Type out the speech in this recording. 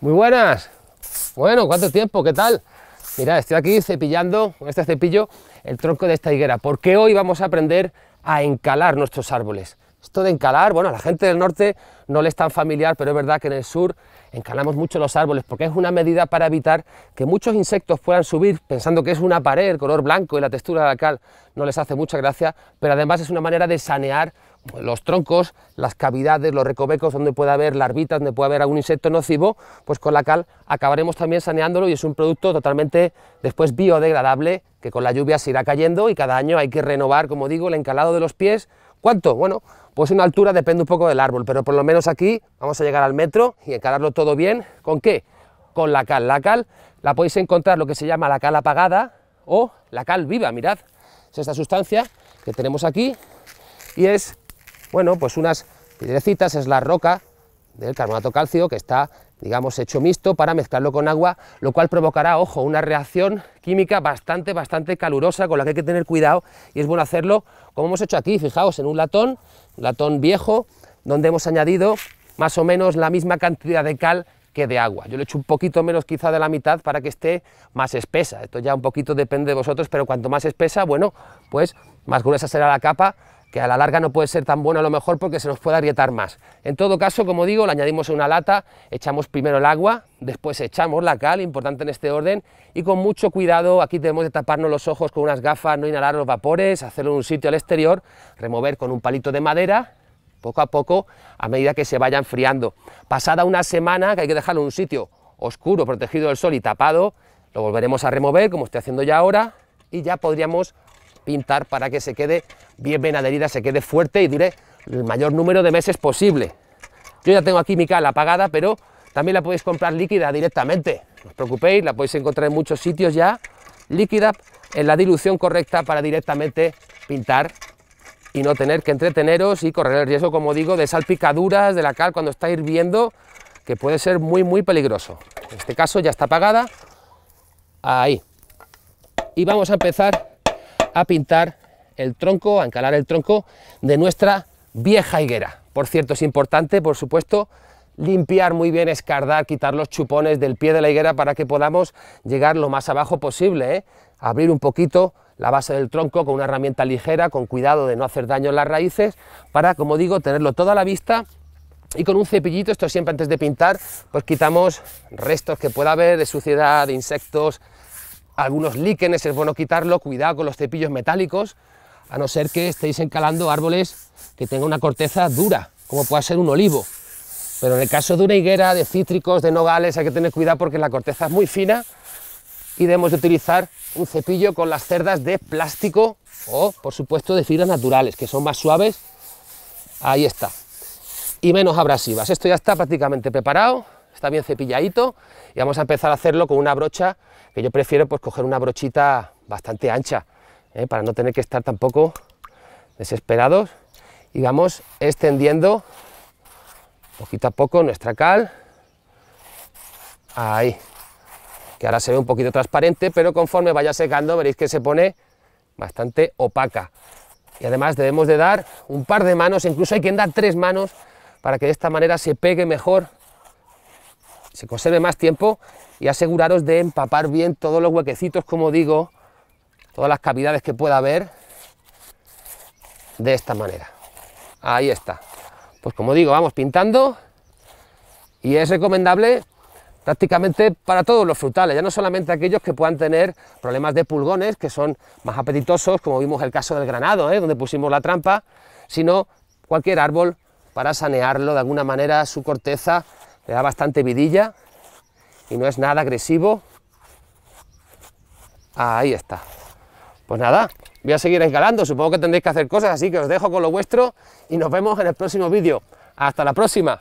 Muy buenas. Bueno, ¿cuánto tiempo? ¿Qué tal? Mira, estoy aquí cepillando con este cepillo el tronco de esta higuera, porque hoy vamos a aprender a encalar nuestros árboles. Esto de encalar, bueno, a la gente del norte no le es tan familiar, pero es verdad que en el sur encalamos mucho los árboles, porque es una medida para evitar que muchos insectos puedan subir pensando que es una pared, el color blanco y la textura de la cal no les hace mucha gracia, pero además es una manera de sanear los troncos, las cavidades, los recovecos donde puede haber larvitas, donde puede haber algún insecto nocivo, pues con la cal acabaremos también saneándolo y es un producto totalmente después biodegradable que con la lluvia se irá cayendo y cada año hay que renovar, como digo, el encalado de los pies. ¿Cuánto? Bueno, pues una altura depende un poco del árbol, pero por lo menos aquí vamos a llegar al metro y encalarlo todo bien. ¿Con qué? Con la cal. La cal la podéis encontrar lo que se llama la cal apagada o la cal viva, mirad. Es esta sustancia que tenemos aquí y es bueno, pues unas piedrecitas es la roca del carbonato calcio que está, digamos, hecho mixto para mezclarlo con agua, lo cual provocará, ojo, una reacción química bastante, bastante calurosa con la que hay que tener cuidado y es bueno hacerlo como hemos hecho aquí, fijaos, en un latón, un latón viejo, donde hemos añadido más o menos la misma cantidad de cal que de agua. Yo le echo un poquito menos quizá de la mitad para que esté más espesa. Esto ya un poquito depende de vosotros, pero cuanto más espesa, bueno, pues más gruesa será la capa que a la larga no puede ser tan bueno a lo mejor porque se nos puede agrietar más. En todo caso, como digo, le añadimos una lata, echamos primero el agua, después echamos la cal, importante en este orden, y con mucho cuidado aquí tenemos de taparnos los ojos con unas gafas, no inhalar los vapores, hacerlo en un sitio al exterior, remover con un palito de madera, poco a poco, a medida que se vaya enfriando. Pasada una semana, que hay que dejarlo en un sitio oscuro, protegido del sol y tapado, lo volveremos a remover, como estoy haciendo ya ahora, y ya podríamos pintar para que se quede bien, bien adherida, se quede fuerte y dure el mayor número de meses posible. Yo ya tengo aquí mi cal apagada, pero también la podéis comprar líquida directamente. No os preocupéis, la podéis encontrar en muchos sitios ya, líquida en la dilución correcta para directamente pintar y no tener que entreteneros y correr el riesgo, como digo, de salpicaduras de la cal cuando está hirviendo, que puede ser muy, muy peligroso. En este caso ya está apagada. Ahí. Y vamos a empezar a pintar el tronco, a encalar el tronco de nuestra vieja higuera. Por cierto, es importante, por supuesto, limpiar muy bien, escardar, quitar los chupones del pie de la higuera para que podamos llegar lo más abajo posible. ¿eh? Abrir un poquito la base del tronco con una herramienta ligera, con cuidado de no hacer daño en las raíces, para, como digo, tenerlo toda a la vista y con un cepillito, esto siempre antes de pintar, pues quitamos restos que pueda haber de suciedad, de insectos, algunos líquenes es bueno quitarlo, cuidado con los cepillos metálicos, a no ser que estéis encalando árboles que tengan una corteza dura, como puede ser un olivo. Pero en el caso de una higuera, de cítricos, de nogales, hay que tener cuidado porque la corteza es muy fina y debemos de utilizar un cepillo con las cerdas de plástico o, por supuesto, de fibras naturales, que son más suaves. Ahí está. Y menos abrasivas. Esto ya está prácticamente preparado está bien cepilladito y vamos a empezar a hacerlo con una brocha que yo prefiero pues coger una brochita bastante ancha ¿eh? para no tener que estar tampoco desesperados y vamos extendiendo poquito a poco nuestra cal ahí que ahora se ve un poquito transparente pero conforme vaya secando veréis que se pone bastante opaca y además debemos de dar un par de manos incluso hay que dar tres manos para que de esta manera se pegue mejor se conserve más tiempo y aseguraros de empapar bien todos los huequecitos, como digo, todas las cavidades que pueda haber de esta manera. Ahí está. Pues como digo, vamos pintando y es recomendable prácticamente para todos los frutales, ya no solamente aquellos que puedan tener problemas de pulgones, que son más apetitosos, como vimos el caso del granado, ¿eh? donde pusimos la trampa, sino cualquier árbol para sanearlo de alguna manera su corteza le da bastante vidilla y no es nada agresivo. Ahí está. Pues nada, voy a seguir escalando, supongo que tendréis que hacer cosas, así que os dejo con lo vuestro y nos vemos en el próximo vídeo. ¡Hasta la próxima!